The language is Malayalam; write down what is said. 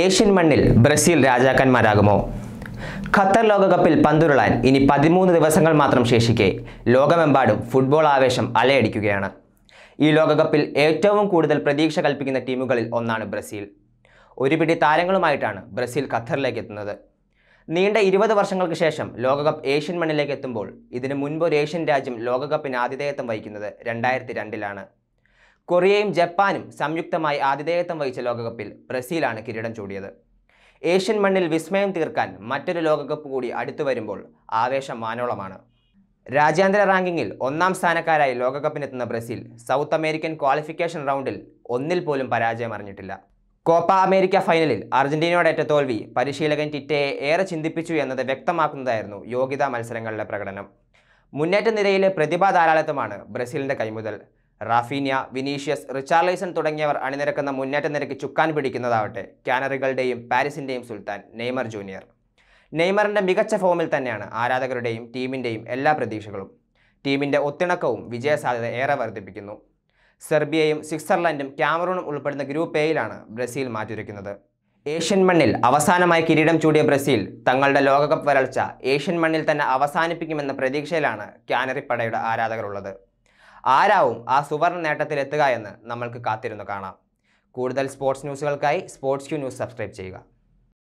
ഏഷ്യൻ മണ്ണിൽ ബ്രസീൽ രാജാക്കന്മാരാകുമോ ഖത്തർ ലോകകപ്പിൽ പന്തുരുളാൻ ഇനി പതിമൂന്ന് ദിവസങ്ങൾ മാത്രം ശേഷിക്കെ ലോകമെമ്പാടും ഫുട്ബോൾ ആവേശം അലയടിക്കുകയാണ് ഈ ലോകകപ്പിൽ ഏറ്റവും കൂടുതൽ പ്രതീക്ഷ കൽപ്പിക്കുന്ന ടീമുകളിൽ ഒന്നാണ് ബ്രസീൽ ഒരു പിടി താരങ്ങളുമായിട്ടാണ് ബ്രസീൽ ഖത്തറിലേക്ക് എത്തുന്നത് നീണ്ട ഇരുപത് വർഷങ്ങൾക്ക് ശേഷം ലോകകപ്പ് ഏഷ്യൻ മണ്ണിലേക്ക് എത്തുമ്പോൾ ഇതിനു മുൻപ് ഒരു ഏഷ്യൻ രാജ്യം ലോകകപ്പിന് ആതിഥേയത്വം വഹിക്കുന്നത് രണ്ടായിരത്തി രണ്ടിലാണ് കൊറിയയും ജപ്പാനും സംയുക്തമായി ആതിഥേയത്വം വഹിച്ച ലോകകപ്പിൽ ബ്രസീലാണ് കിരീടം ചൂടിയത് ഏഷ്യൻ മണ്ണിൽ വിസ്മയം തീർക്കാൻ മറ്റൊരു ലോകകപ്പ് കൂടി അടുത്തു വരുമ്പോൾ ആവേശം മാനോളമാണ് രാജ്യാന്തര റാങ്കിങ്ങിൽ ഒന്നാം സ്ഥാനക്കാരായി ലോകകപ്പിനെത്തുന്ന ബ്രസീൽ സൗത്ത് അമേരിക്കൻ ക്വാളിഫിക്കേഷൻ റൗണ്ടിൽ ഒന്നിൽ പോലും പരാജയം അറിഞ്ഞിട്ടില്ല കോപ്പ അമേരിക്ക ഫൈനലിൽ അർജന്റീനയോടേറ്റ തോൽവി പരിശീലകൻ ടിറ്റയെ ഏറെ ചിന്തിപ്പിച്ചു എന്നത് വ്യക്തമാക്കുന്നതായിരുന്നു യോഗ്യതാ മത്സരങ്ങളിലെ പ്രകടനം മുന്നേറ്റ നിരയിലെ പ്രതിഭാ ധാരാളിത്തമാണ് ബ്രസീലിൻ്റെ കൈമുതൽ റാഫീനിയ വിനീഷ്യസ് റിച്ചാർലൈസൺ തുടങ്ങിയവർ അണിനിരക്കുന്ന മുന്നേറ്റ നിരക്ക് ചുക്കാൻ പിടിക്കുന്നതാവട്ടെ കാനറികളുടെയും പാരീസിൻ്റെയും സുൽത്താൻ നെയ്മർ ജൂനിയർ നെയ്മറിൻ്റെ മികച്ച ഫോമിൽ തന്നെയാണ് ആരാധകരുടെയും ടീമിൻ്റെയും എല്ലാ പ്രതീക്ഷകളും ടീമിൻ്റെ ഒത്തിണക്കവും വിജയസാധ്യത ഏറെ വർദ്ധിപ്പിക്കുന്നു സെർബിയയും സ്വിറ്റ്സർലൻഡും ക്യാമറൂണും ഉൾപ്പെടുന്ന ഗ്രൂപ്പ് എയിലാണ് ബ്രസീൽ മാറ്റിരിക്കുന്നത് ഏഷ്യൻ മണ്ണിൽ അവസാനമായി കിരീടം ചൂടിയ ബ്രസീൽ തങ്ങളുടെ ലോകകപ്പ് വരൾച്ച ഏഷ്യൻ മണ്ണിൽ തന്നെ അവസാനിപ്പിക്കുമെന്ന പ്രതീക്ഷയിലാണ് കാനറി ആരാധകരുള്ളത് ആരാവും ആ സുവർണ നേട്ടത്തിലെത്തുക എന്ന് നമ്മൾക്ക് കാത്തിരുന്ന് കാണാം കൂടുതൽ സ്പോർട്സ് ന്യൂസുകൾക്കായി സ്പോർട്സ് ക്യൂ ന്യൂസ് സബ്സ്ക്രൈബ് ചെയ്യുക